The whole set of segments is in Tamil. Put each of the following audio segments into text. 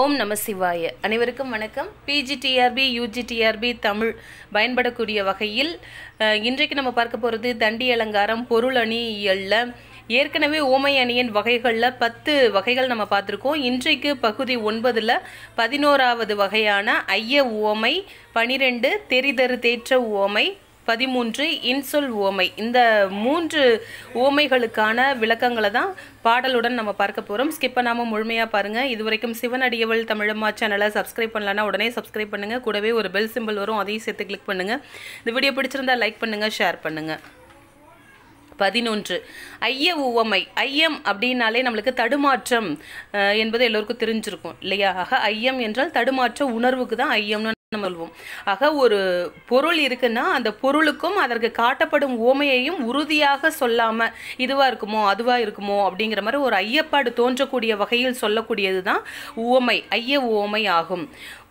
ஓம் நம சிவாய அனைவருக்கும் வணக்கம் பிஜிடிஆர்பி யூஜிடிஆர்பி தமிழ் பயன்படக்கூடிய வகையில் இன்றைக்கு நம்ம பார்க்க போகிறது தண்டி அலங்காரம் பொருள் அணியல்ல ஏற்கனவே ஓமை அணியின் வகைகளில் பத்து வகைகள் நம்ம பார்த்துருக்கோம் இன்றைக்கு பகுதி ஒன்பதில் பதினோராவது வகையான ஐய ஓமை பனிரெண்டு தெரிதரு தேற்ற ஓமை பதிமூன்று இன்சொல் ஓமை இந்த மூன்று ஓமைகளுக்கான விளக்கங்களை தான் பாடலுடன் நம்ம பார்க்க போகிறோம் ஸ்கிப் பண்ணாமல் முழுமையாக பாருங்கள் இது வரைக்கும் சிவன் அடியவள் தமிழம்மா சேனலை சப்ஸ்கிரைப் பண்ணலன்னா உடனே சப்ஸ்கிரைப் பண்ணுங்கள் கூடவே ஒரு பெல் சிம்பிள் வரும் அதையும் சேர்த்து கிளிக் பண்ணுங்கள் இந்த வீடியோ பிடிச்சிருந்தா லைக் பண்ணுங்கள் ஷேர் பண்ணுங்கள் பதினொன்று ஐய உவமை ஐயம் அப்படின்னாலே நம்மளுக்கு தடுமாற்றம் என்பது எல்லோருக்கும் தெரிஞ்சிருக்கும் இல்லையா ஆக ஐயம் என்றால் தடுமாற்ற உணர்வுக்கு தான் ஐயம்னு சொல்வோம் ஆக ஒரு பொருள் இருக்குன்னா அந்த பொருளுக்கும் அதற்கு காட்டப்படும் ஓமையையும் உறுதியாக சொல்லாமல் இதுவாக இருக்குமோ அதுவாக இருக்குமோ அப்படிங்கிற மாதிரி ஒரு ஐயப்பாடு தோன்றக்கூடிய வகையில் சொல்லக்கூடியது தான் ஓமை ஐய ஓமை ஆகும்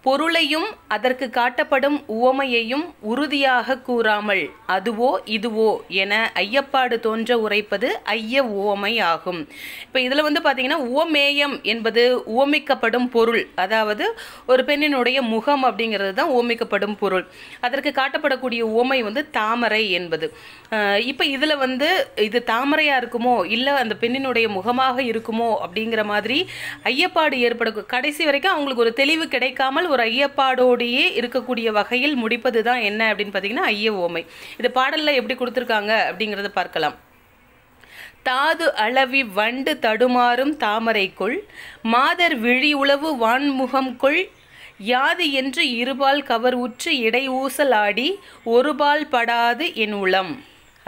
பொருளையும் அதற்கு காட்டப்படும் உவமையையும் உறுதியாக கூறாமல் அதுவோ இதுவோ என ஐயப்பாடு தோன்ற உரைப்பது ஐய உவமை ஆகும் இப்போ இதில் வந்து பார்த்திங்கன்னா உவமேயம் என்பது உவமிக்கப்படும் பொருள் அதாவது ஒரு பெண்ணினுடைய முகம் அப்படிங்கிறது தான் உவமிக்கப்படும் பொருள் அதற்கு காட்டப்படக்கூடிய உவமை வந்து தாமரை என்பது இப்போ இதில் வந்து இது தாமரையாக இருக்குமோ இல்லை அந்த பெண்ணினுடைய முகமாக இருக்குமோ அப்படிங்கிற மாதிரி ஐயப்பாடு ஏற்படும் கடைசி வரைக்கும் அவங்களுக்கு ஒரு தெளிவு கிடைக்காமல் ஒரு ஐயப்பாடோடையே இருக்கக்கூடிய வகையில் முடிப்பது தான் என்ன அப்படின்னு பார்த்தீங்கன்னா ஐய ஓமை இது பாடலில் எப்படி கொடுத்துருக்காங்க அப்படிங்கிறத பார்க்கலாம் தாது அளவி வண்டு தடுமாறும் தாமரைக்குள் மாதர் விழி உளவு வான்முகம்குள் யாது என்று இருபால் கவர் உற்று இடை ஊசலாடி ஒருபால் படாது என் உளம்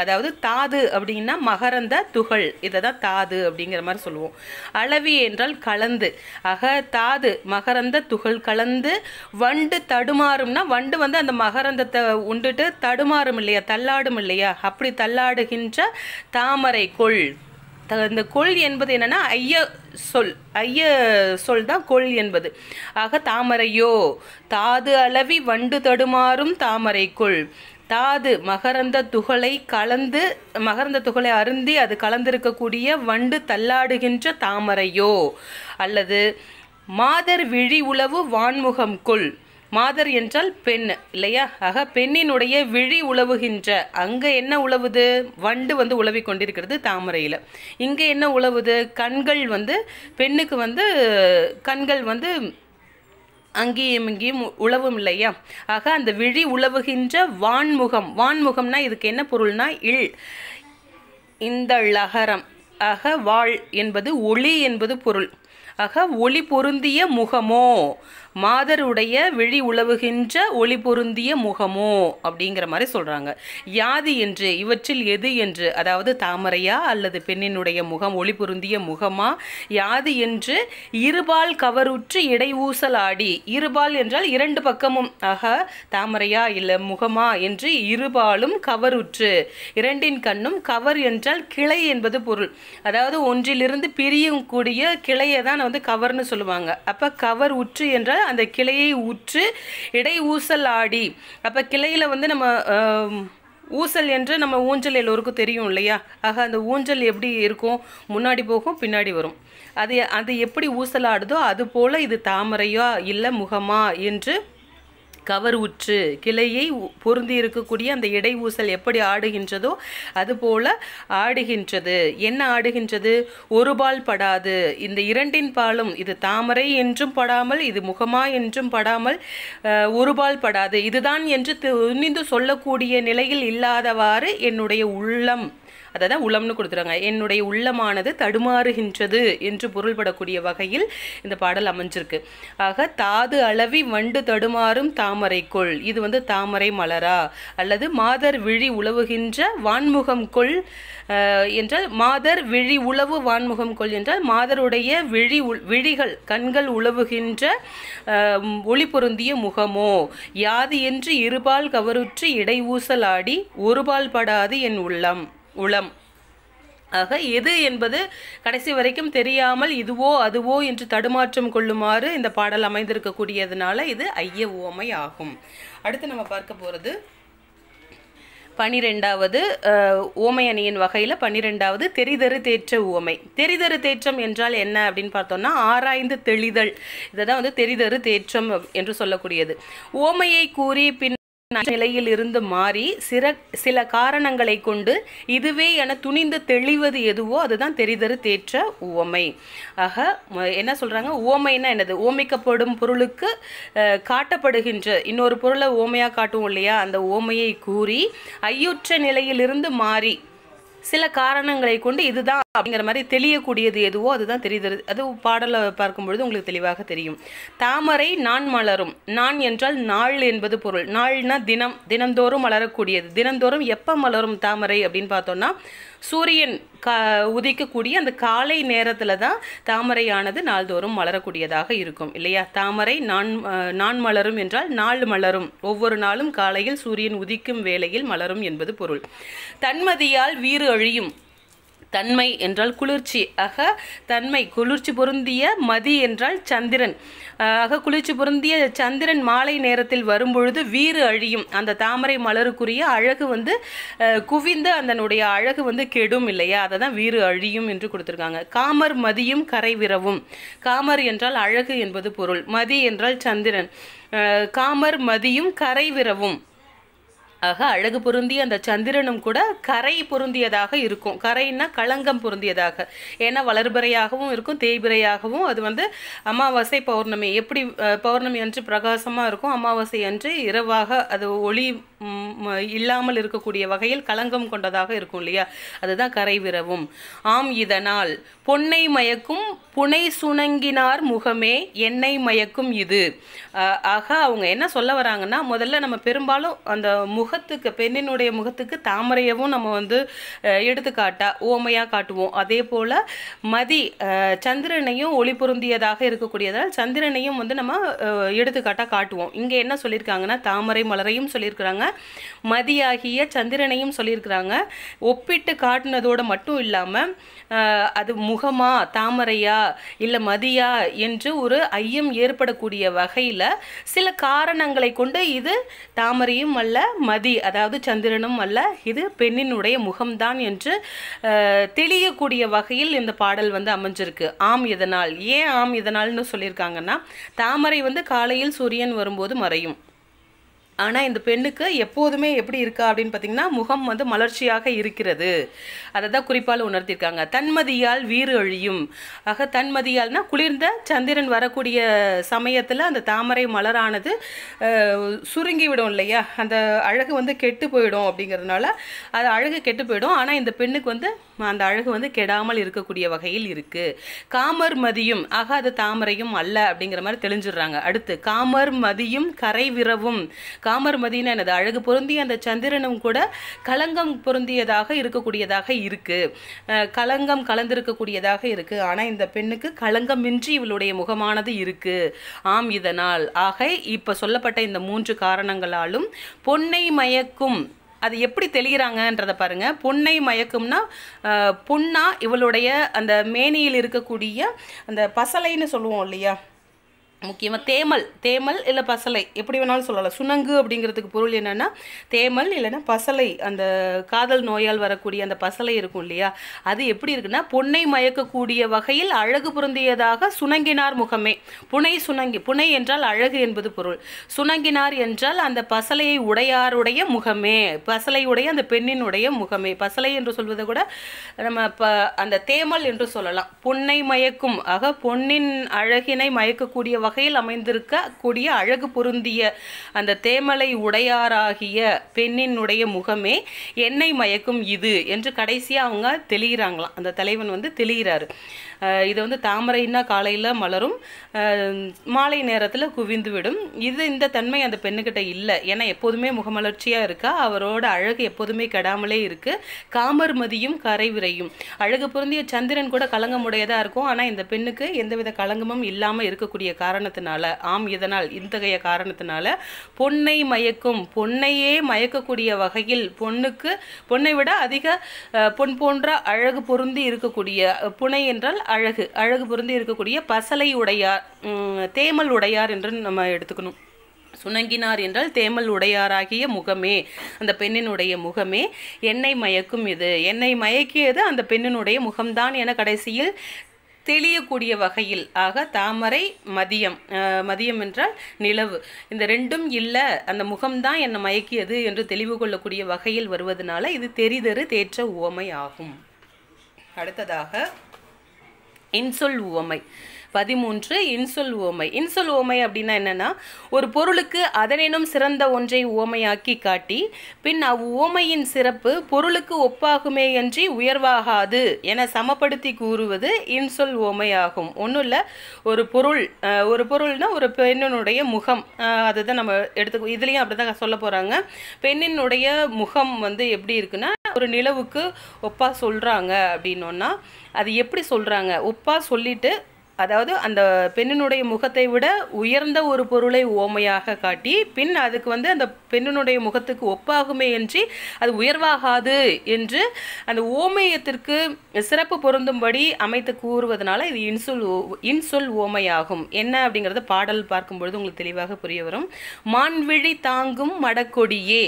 அதாவது தாது அப்படின்னா மகரந்த துகள் இதை தான் தாது அப்படிங்கிற மாதிரி சொல்லுவோம் அளவி என்றால் கலந்து அக தாது மகரந்த துகள் கலந்து வண்டு தடுமாறும்னா வண்டு வந்து அந்த மகரந்தத்தை உண்டுட்டு தடுமாறும் இல்லையா தள்ளாடும் இல்லையா அப்படி தள்ளாடுகின்ற தாமரை கொள் இந்த கொள் என்பது என்னென்னா ஐய சொல் ஐய சொல் தான் கொள் என்பது ஆக தாமரையோ தாது அளவி வண்டு தடுமாறும் கொள் தாது மகரந்த துகளை கலந்து மகரந்த துகளை அருந்தி அது கலந்திருக்கக்கூடிய வண்டு தள்ளாடுகின்ற தாமரையோ அல்லது மாதர் விழி உளவு வான்முகம் கொள் மாதர் என்றால் பெண் இல்லையா ஆக பெண்ணினுடைய விழி உழவுகின்ற அங்கே என்ன உழவுது வண்டு வந்து உழவி கொண்டிருக்கிறது தாமரையில் இங்கே என்ன உழவுது கண்கள் வந்து பெண்ணுக்கு வந்து கண்கள் வந்து அங்கேயும் இங்கேயும் உழவும் இல்லையா ஆக அந்த விழி உழவுகின்ற வான்முகம் வான்முகம்னா இதுக்கு என்ன பொருள்னா இல் இந்த லகரம் ஆக வாழ் என்பது ஒளி என்பது பொருள் ஆக ஒளி பொருந்திய முகமோ மாதருடைய விழி உழவுகின்ற ஒளி பொருந்திய முகமோ அப்படிங்கிற மாதிரி சொல்கிறாங்க யாது என்று இவற்றில் எது என்று அதாவது தாமரையா அல்லது பெண்ணினுடைய முகம் ஒளி பொருந்திய முகமா யாது என்று இருபால் கவருற்று இடை ஆடி இருபால் என்றால் இரண்டு பக்கமும் ஆக தாமரையா இல்லை முகமா என்று இருபாலும் கவருற்று இரண்டின் கண்ணும் கவர் என்றால் கிளை என்பது பொருள் அதாவது ஒன்றிலிருந்து பிரியும் கூடிய கிளையை தான் வந்து கவர்னு சொல்லுவாங்க அப்போ கவர் உற்று என்றால் அந்த கிளையை உற்று இடை ஊசல் ஆடி அப்போ கிளையில் வந்து நம்ம ஊசல் என்று நம்ம ஊஞ்சல் எல்லோருக்கும் தெரியும் இல்லையா ஆக அந்த ஊஞ்சல் எப்படி இருக்கும் முன்னாடி போகும் பின்னாடி வரும் அது அது எப்படி ஊசல் ஆடுதோ அது போல் இது தாமரையோ இல்லை முகமா என்று கவர் உற்று கிளையை பொருந்தி இருக்கக்கூடிய அந்த இடை ஊசல் எப்படி ஆடுகின்றதோ அதுபோல ஆடுகின்றது என்ன ஆடுகின்றது ஒரு பால் படாது இந்த இரண்டின் பாலும் இது தாமரை என்றும் படாமல் இது முகமா என்றும் படாமல் ஒரு பால் படாது இதுதான் என்று துணிந்து சொல்லக்கூடிய நிலையில் இல்லாதவாறு என்னுடைய உள்ளம் அதை தான் உளம்னு கொடுத்துறாங்க என்னுடைய உள்ளமானது தடுமாறுகின்றது என்று பொருள்படக்கூடிய வகையில் இந்த பாடல் அமைஞ்சிருக்கு ஆக தாது அளவி வண்டு தடுமாறும் தாமரைக்குள் இது வந்து தாமரை மலரா அல்லது மாதர் விழி உழவுகின்ற வான்முகம் கொள் என்றால் மாதர் விழி உளவு வான்முகம் கொள் என்றால் மாதருடைய விழி விழிகள் கண்கள் உழவுகின்ற ஒளி பொருந்திய முகமோ யாது என்று இருபால் கவருற்று இடை ஊசலாடி ஒருபால் படாது என் உள்ளம் உளம் ஆக எது என்பது கடைசி வரைக்கும் தெரியாமல் இதுவோ அதுவோ என்று தடுமாற்றம் கொள்ளுமாறு இந்த பாடல் அமைந்திருக்கக்கூடியதுனால இது ஐய ஓமை ஆகும் அடுத்து நம்ம பார்க்க போகிறது பனிரெண்டாவது ஓமை அணியின் வகையில் பனிரெண்டாவது தெரிதறு தேற்ற ஓமை தெரிதறு தேற்றம் என்றால் என்ன அப்படின்னு பார்த்தோம்னா ஆராய்ந்து தெளிதல் இதை தான் வந்து தெரிதரு தேற்றம் என்று சொல்லக்கூடியது ஓமையை கூறி பின் நிலையில் இருந்து மாறி சிற சில காரணங்களை கொண்டு இதுவே என துணிந்து தெளிவது எதுவோ அதுதான் தெரிதறு தேற்ற உவமை ஆக என்ன சொல்கிறாங்க உவமைன்னா என்னது ஓமைக்கப்படும் பொருளுக்கு காட்டப்படுகின்ற இன்னொரு பொருளை ஓமையாக காட்டுவோம் இல்லையா அந்த ஓமையை கூறி ஐயுற்ற நிலையிலிருந்து மாறி சில காரணங்களை கொண்டு இதுதான் அப்படிங்கிற மாதிரி தெளியக்கூடியது எதுவோ அதுதான் தெரியுது அது பாடலை பார்க்கும்பொழுது உங்களுக்கு தெளிவாக தெரியும் தாமரை நான் மலரும் நான் என்றால் நாள் என்பது பொருள் நாள்னா தினம் தினந்தோறும் மலரக்கூடியது தினந்தோறும் எப்போ மலரும் தாமரை அப்படின்னு பார்த்தோன்னா சூரியன் கா உதிக்கக்கூடிய அந்த காலை நேரத்தில் தான் தாமரையானது நாள்தோறும் மலரக்கூடியதாக இருக்கும் இல்லையா தாமரை நான் நான் மலரும் என்றால் நாள் மலரும் ஒவ்வொரு நாளும் காலையில் சூரியன் உதிக்கும் வேளையில் மலரும் என்பது பொருள் தன்மதியால் வீறு அழியும் தன்மை என்றால் குளிர்ச்சி ஆக தன்மை குளிர்ச்சி பொருந்திய மதி என்றால் சந்திரன் ஆக குளிர்ச்சி பொருந்திய சந்திரன் மாலை நேரத்தில் வரும்பொழுது வீறு அழியும் அந்த தாமரை மலருக்குரிய அழகு வந்து குவிந்து அதனுடைய அழகு வந்து கெடும் இல்லையா அதை தான் வீறு அழியும் என்று கொடுத்துருக்காங்க காமர் மதியும் கரை விரவும் காமர் என்றால் அழகு என்பது பொருள் மதி என்றால் சந்திரன் காமர் மதியும் கரை விரவும் ஆக அழகு பொருந்திய அந்த சந்திரனும் கூட கரை பொருந்தியதாக இருக்கும் கரைன்னா களங்கம் பொருந்தியதாக ஏன்னா வளர்பிறையாகவும் இருக்கும் தேய்பிறையாகவும் அது வந்து அமாவாசை பௌர்ணமி எப்படி பௌர்ணமி அன்று பிரகாசமாக இருக்கும் அமாவாசை அன்று இரவாக அது ஒளி இல்லாமல் இருக்கக்கூடிய வகையில் களங்கம் கொண்டதாக இருக்கும் இல்லையா அதுதான் கரை விரவும் ஆம் இதனால் பொன்னை மயக்கும் புனை சுணங்கினார் முகமே எண்ணெய் மயக்கும் இது ஆக அவங்க என்ன சொல்ல வராங்கன்னா முதல்ல நம்ம பெரும்பாலும் அந்த முகத்துக்கு பெண்ணினுடைய முகத்துக்கு தாமரையவும் நம்ம வந்து எடுத்துக்காட்டா ஓமையாக காட்டுவோம் அதே போல் மதி சந்திரனையும் ஒளி பொருந்தியதாக இருக்கக்கூடியதால் சந்திரனையும் வந்து நம்ம எடுத்துக்காட்டாக காட்டுவோம் இங்கே என்ன சொல்லியிருக்காங்கன்னா தாமரை மலரையும் சொல்லியிருக்கிறாங்க மதியாகிய சந்திரனையும் சொல்லியிருக்கிறாங்க ஒப்பிட்டு காட்டினதோடு மட்டும் இல்லாமல் அது முகமா தாமரையா இல்லை மதியா என்று ஒரு ஐயம் ஏற்படக்கூடிய வகையில் சில காரணங்களை கொண்டு இது தாமரையும் அல்ல மதி அதாவது சந்திரனும் அல்ல இது பெண்ணினுடைய முகம்தான் என்று தெளியக்கூடிய வகையில் இந்த பாடல் வந்து அமைஞ்சிருக்கு ஆம் இதனால் ஏன் ஆம் இதனால்னு சொல்லியிருக்காங்கன்னா தாமரை வந்து காலையில் சூரியன் வரும்போது மறையும் ஆனால் இந்த பெண்ணுக்கு எப்போதுமே எப்படி இருக்கா அப்படின்னு பார்த்தீங்கன்னா முகம் வந்து மலர்ச்சியாக இருக்கிறது அதை தான் குறிப்பால் உணர்த்தியிருக்காங்க தன்மதியால் வீறு அழியும் ஆக தன்மதியால்னா குளிர்ந்த சந்திரன் வரக்கூடிய சமயத்தில் அந்த தாமரை மலரானது சுருங்கிவிடும் இல்லையா அந்த அழகு வந்து கெட்டு போயிடும் அப்படிங்கிறதுனால அது அழகு கெட்டு போயிடும் ஆனால் இந்த பெண்ணுக்கு வந்து அந்த அழகு வந்து கெடாமல் இருக்கக்கூடிய வகையில் இருக்குது காமர் மதியும் ஆக அது தாமரையும் அல்ல அப்படிங்கிற மாதிரி தெளிஞ்சிடுறாங்க அடுத்து காமர் மதியும் கரை விரவும் காமர் மதினா எனது அழகு பொருந்திய அந்த சந்திரனும் கூட கலங்கம் பொருந்தியதாக இருக்கக்கூடியதாக இருக்குது கலங்கம் கலந்திருக்கக்கூடியதாக இருக்குது ஆனால் இந்த பெண்ணுக்கு களங்கமின்றி இவளுடைய முகமானது இருக்குது ஆம் இதனால் ஆக இப்போ சொல்லப்பட்ட இந்த மூன்று காரணங்களாலும் பொன்னை மயக்கும் அது எப்படி தெளிகிறாங்கன்றதை பாருங்க பொன்னை மயக்கும்னா பொன்னா இவளுடைய அந்த மேனியில் இருக்கக்கூடிய அந்த பசலைன்னு சொல்லுவோம் இல்லையா முக்கியமாக தேமல் தேமல் இல்லை பசலை எப்படி வேணாலும் சொல்லலாம் சுணங்கு அப்படிங்கிறதுக்கு பொருள் என்னென்னா தேமல் இல்லைன்னா பசலை அந்த காதல் நோயால் வரக்கூடிய அந்த பசலை இருக்கும் இல்லையா அது எப்படி இருக்குன்னா பொன்னை மயக்கக்கூடிய வகையில் அழகு பொருந்தியதாக சுணங்கினார் முகமே புனை சுணங்கி புனை என்றால் அழகு என்பது பொருள் சுணங்கினார் என்றால் அந்த பசலையை உடையாருடைய முகமே பசலையுடைய அந்த பெண்ணினுடைய முகமே பசலை என்று சொல்வதை கூட நம்ம அந்த தேமல் என்று சொல்லலாம் பொன்னை மயக்கும் ஆக பொன்னின் அழகினை மயக்கக்கூடிய வகையில் அமைந்திருக்க கூடிய அழகு பொருந்திய அந்த தேமலை உடையாராகிய பெண்ணினுடைய முகமே என்னை மயக்கும் இது என்று கடைசியாக அவங்க தெளிகிறாங்களாம் அந்த தலைவன் வந்து தெளிகிறாரு இது வந்து தாமரைன்னா காலையில் மலரும் மாலை நேரத்தில் குவிந்து விடும் இது இந்த தன்மை அந்த பெண்ணுக்கிட்ட இல்லை ஏன்னா எப்போதுமே முகமலர்ச்சியாக இருக்கா அவரோட அழகு எப்போதுமே கெடாமலே இருக்குது காமர்மதியும் விரையும் அழகு பொருந்திய சந்திரன் கூட கலங்கமுடையதாக இருக்கும் ஆனால் இந்த பெண்ணுக்கு எந்தவித கலங்கமும் இல்லாமல் இருக்கக்கூடிய காரணத்தினால ஆம் இதனால் இத்தகைய காரணத்தினால பொன்னை மயக்கும் பொன்னையே மயக்கக்கூடிய வகையில் பொண்ணுக்கு பொண்ணை விட அதிக பொன் போன்ற அழகு பொருந்தி இருக்கக்கூடிய புனை என்றால் அழகு அழகு பொருந்தி இருக்கக்கூடிய பசலை உடையார் தேமல் உடையார் என்று நம்ம எடுத்துக்கணும் சுணங்கினார் என்றால் தேமல் உடையாராகிய முகமே அந்த பெண்ணினுடைய முகமே என்னை மயக்கும் இது என்னை மயக்கியது அந்த பெண்ணினுடைய முகம்தான் என கடைசியில் தெளியக்கூடிய வகையில் ஆக தாமரை மதியம் மதியம் என்றால் நிலவு இந்த ரெண்டும் இல்லை அந்த முகம்தான் என்னை மயக்கியது என்று தெளிவு கொள்ளக்கூடிய வகையில் வருவதனால இது தெரிதறு தேற்ற உவமை ஆகும் அடுத்ததாக இன்சொல் உவமை பதிமூன்று இன்சொல் உவமை இன்சொல் உவமை அப்படின்னா என்னென்னா ஒரு பொருளுக்கு அதனினும் சிறந்த ஒன்றை உவமையாக்கி காட்டி பின் அவ்வுவமையின் சிறப்பு பொருளுக்கு ஒப்பாகுமே உயர்வாகாது என சமப்படுத்தி கூறுவது இன்சொல் உவமை ஆகும் ஒன்றும் இல்லை ஒரு பொருள் ஒரு பொருள்னா ஒரு பெண்ணினுடைய முகம் அதுதான் நம்ம எடுத்து இதுலேயும் அப்படி தான் சொல்ல போகிறாங்க பெண்ணினுடைய முகம் வந்து எப்படி இருக்குன்னா ஒரு நிலவுக்கு ஒப்பா சொல்கிறாங்க அப்படின்னோன்னா அது எப்படி சொல்கிறாங்க ஒப்பா சொல்லிட்டு அதாவது அந்த பெண்ணினுடைய முகத்தை விட உயர்ந்த ஒரு பொருளை ஓமையாக காட்டி பின் அதுக்கு வந்து அந்த பெண்ணினுடைய முகத்துக்கு ஒப்பாகுமே என்று அது உயர்வாகாது என்று அந்த ஓமையத்திற்கு சிறப்பு பொருந்தும்படி அமைத்து கூறுவதனால இது இன்சொல் இன்சொல் ஓமையாகும் என்ன அப்படிங்கிறத பாடல் பார்க்கும்பொழுது உங்களுக்கு தெளிவாக புரிய வரும் மான்விழி தாங்கும் மடக்கொடியே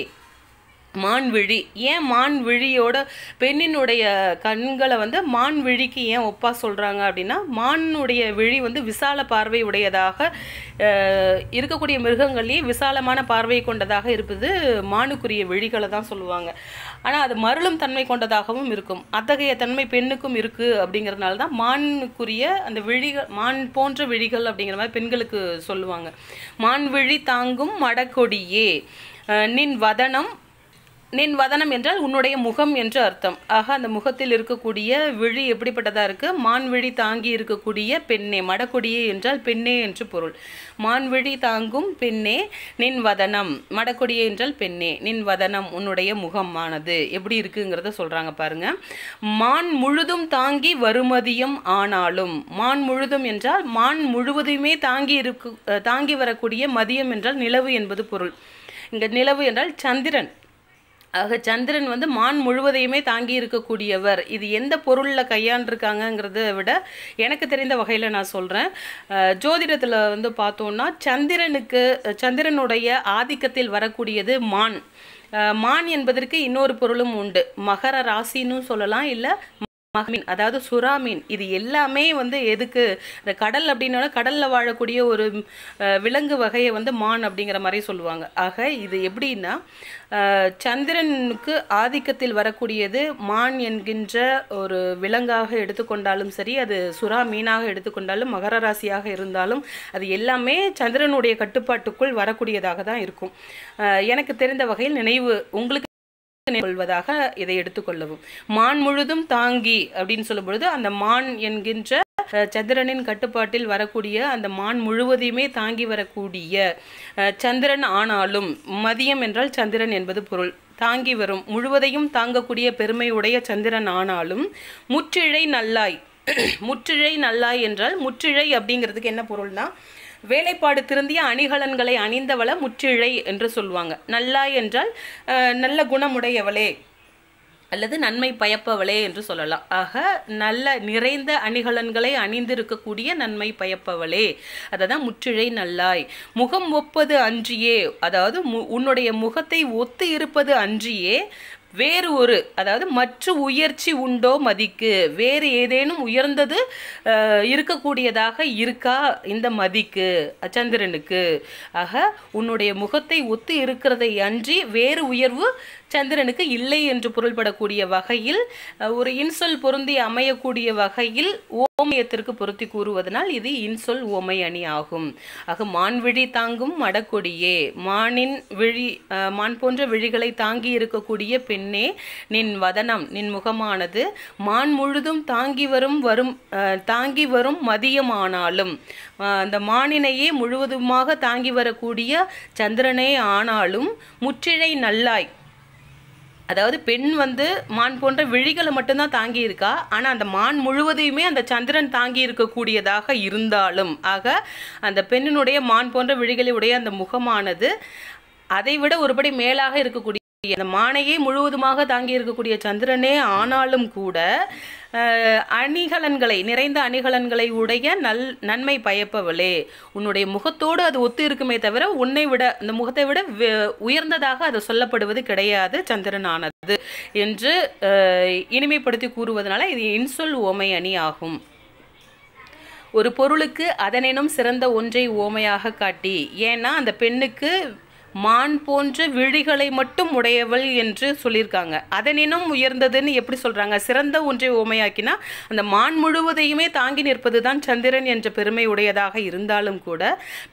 மான்விழி ஏன் மான்விழியோட பெண்ணினுடைய கண்களை வந்து மான்விழிக்கு ஏன் ஒப்பா சொல்கிறாங்க அப்படின்னா மானுடைய விழி வந்து விசால பார்வை உடையதாக இருக்கக்கூடிய மிருகங்கள்லேயே விசாலமான பார்வை கொண்டதாக இருப்பது மானுக்குரிய விழிகளை தான் சொல்லுவாங்க ஆனால் அது மருளும் தன்மை கொண்டதாகவும் இருக்கும் அத்தகைய தன்மை பெண்ணுக்கும் இருக்குது அப்படிங்கிறதுனால தான் மானுக்குரிய அந்த விழிகள் மான் போன்ற விழிகள் அப்படிங்கிற மாதிரி பெண்களுக்கு சொல்லுவாங்க மான்விழி தாங்கும் மடக்கொடியே நின் வதனம் நின் வதனம் என்றால் உன்னுடைய முகம் என்று அர்த்தம் ஆக அந்த முகத்தில் இருக்கக்கூடிய விழி எப்படிப்பட்டதாக இருக்குது மான்விழி தாங்கி இருக்கக்கூடிய பெண்ணே மடக்கொடியே என்றால் பெண்ணே என்று பொருள் மான்விழி தாங்கும் பெண்ணே நின் வதனம் மடக்குடியே என்றால் பெண்ணே நின் வதனம் உன்னுடைய முகமானது எப்படி இருக்குங்கிறத சொல்கிறாங்க பாருங்க மான் முழுதும் தாங்கி வருமதியும் ஆனாலும் மான் முழுதும் என்றால் மான் முழுவதுமே தாங்கி இருக்கு தாங்கி வரக்கூடிய மதியம் என்றால் நிலவு என்பது பொருள் இங்கே நிலவு என்றால் சந்திரன் ஆக சந்திரன் வந்து மான் முழுவதையுமே தாங்கி இருக்கக்கூடியவர் இது எந்த பொருளில் கையாண்டிருக்காங்கங்கிறத விட எனக்கு தெரிந்த வகையில் நான் சொல்கிறேன் ஜோதிடத்தில் வந்து பார்த்தோன்னா சந்திரனுக்கு சந்திரனுடைய ஆதிக்கத்தில் வரக்கூடியது மான் மான் என்பதற்கு இன்னொரு பொருளும் உண்டு மகர ராசின்னு சொல்லலாம் இல்லை மகமீன் அதாவது சுறா மீன் இது எல்லாமே வந்து எதுக்கு இந்த கடல் அப்படின்னாலும் கடலில் வாழக்கூடிய ஒரு விலங்கு வகையை வந்து மான் அப்படிங்கிற மாதிரி சொல்லுவாங்க ஆக இது எப்படின்னா சந்திரனுக்கு ஆதிக்கத்தில் வரக்கூடியது மான் என்கின்ற ஒரு விலங்காக எடுத்துக்கொண்டாலும் சரி அது சுறா மீனாக எடுத்துக்கொண்டாலும் மகர ராசியாக இருந்தாலும் அது எல்லாமே சந்திரனுடைய கட்டுப்பாட்டுக்குள் வரக்கூடியதாக தான் இருக்கும் எனக்கு தெரிந்த வகையில் நினைவு உங்களுக்கு கொள்வதாக இதை எடுத்துக்கொள்ளவும் மான் முழுதும் தாங்கி அப்படின்னு சொல்லும் பொழுது அந்த மான் என்கின்ற சந்திரனின் கட்டுப்பாட்டில் வரக்கூடிய அந்த மான் முழுவதையுமே தாங்கி வரக்கூடிய சந்திரன் ஆனாலும் மதியம் என்றால் சந்திரன் என்பது பொருள் தாங்கி வரும் முழுவதையும் தாங்கக்கூடிய பெருமையுடைய சந்திரன் ஆனாலும் முற்றிழை நல்லாய் முற்றிழை நல்லாய் என்றால் முற்றிழை அப்படிங்கிறதுக்கு என்ன பொருள்னா வேலைப்பாடு திருந்திய அணிகலன்களை அணிந்தவள முற்றிழை என்று சொல்லுவாங்க நல்லாய் என்றால் நல்ல குணமுடையவளே அல்லது நன்மை பயப்பவளே என்று சொல்லலாம் ஆக நல்ல நிறைந்த அணிகலன்களை அணிந்திருக்கக்கூடிய நன்மை பயப்பவளே அதான் முற்றிழை நல்லாய் முகம் ஒப்பது அன்றியே அதாவது மு உன்னுடைய முகத்தை ஒத்து இருப்பது அன்றியே வேறு ஒரு அதாவது மற்ற உயர்ச்சி உண்டோ மதிக்கு வேறு ஏதேனும் உயர்ந்தது இருக்கக்கூடியதாக இருக்கா இந்த மதிக்கு சந்திரனுக்கு ஆக உன்னுடைய முகத்தை ஒத்து இருக்கிறதை அன்றி வேறு உயர்வு சந்திரனுக்கு இல்லை என்று பொருள்படக்கூடிய வகையில் ஒரு இன்சொல் பொருந்தி அமையக்கூடிய வகையில் ஓமியத்திற்கு பொருத்தி கூறுவதனால் இது இன்சொல் ஓமை அணி ஆகும் ஆக மான்விழி தாங்கும் மடக்கொடியே மானின் விழி மான் போன்ற விழிகளை தாங்கி இருக்கக்கூடிய பெண்ணே நின் வதனம் நின் முகமானது மான் முழுதும் தாங்கி வரும் வரும் தாங்கி வரும் மதியமானாலும் அந்த மானினையே முழுவதுமாக தாங்கி வரக்கூடிய சந்திரனே ஆனாலும் முற்றிழை நல்லாய் அதாவது பெண் வந்து மான் போன்ற விழிகளை மட்டும்தான் தாங்கி இருக்கா ஆனால் அந்த மான் முழுவதையுமே அந்த சந்திரன் தாங்கி இருக்கக்கூடியதாக இருந்தாலும் ஆக அந்த பெண்ணினுடைய மான் போன்ற விழிகளை உடைய அந்த முகமானது அதை விட ஒருபடி மேலாக இருக்கக்கூடிய அந்த மானையே முழுவதுமாக தாங்கி இருக்கக்கூடிய சந்திரனே ஆனாலும் கூட அணிகலன்களை நிறைந்த அணிகலன்களை உடைய நல் நன்மை பயப்பவளே உன்னுடைய முகத்தோடு அது ஒத்து இருக்குமே தவிர உன்னை விட அந்த முகத்தை விட உயர்ந்ததாக அது சொல்லப்படுவது கிடையாது சந்திரன் ஆனது என்று இனிமைப்படுத்தி கூறுவதனால இது இன்சொல் ஓமை அணி ஆகும் ஒரு பொருளுக்கு அதனினும் சிறந்த ஒன்றை ஓமையாக காட்டி ஏன்னா அந்த பெண்ணுக்கு மான் போன்ற விழிகளை மட்டும் உடையவள் என்று சொல்லியிருக்காங்க அதனினும் உயர்ந்ததுன்னு எப்படி சொல்கிறாங்க சிறந்த ஒன்றை உமையாக்கினா அந்த மான் முழுவதையுமே தாங்கி நிற்பது தான் சந்திரன் என்ற பெருமை உடையதாக இருந்தாலும் கூட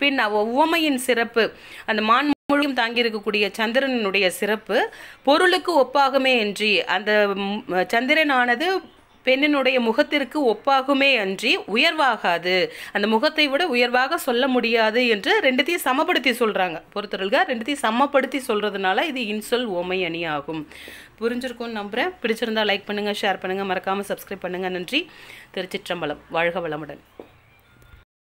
பின் அவ உவமையின் சிறப்பு அந்த மான் முழுவதும் தாங்கி இருக்கக்கூடிய சந்திரனுடைய சிறப்பு பொருளுக்கு ஒப்பாகுமே என்று அந்த சந்திரனானது பெண்ணினுடைய முகத்திற்கு ஒப்பாகுமே அன்றி உயர்வாகாது அந்த முகத்தை விட உயர்வாக சொல்ல முடியாது என்று ரெண்டுத்தையும் சமப்படுத்தி சொல்கிறாங்க பொறுத்தவர்கள் ரெண்டுத்தையும் சமப்படுத்தி சொல்கிறதுனால இது இன்சொல் ஓமை அணி ஆகும் புரிஞ்சிருக்கும்னு நம்புகிறேன் பிடிச்சிருந்தால் லைக் பண்ணுங்கள் ஷேர் பண்ணுங்கள் மறக்காமல் சப்ஸ்கிரைப் பண்ணுங்கள் நன்றி திருச்சிற்றம்பலம் வாழ்க வளமுடன்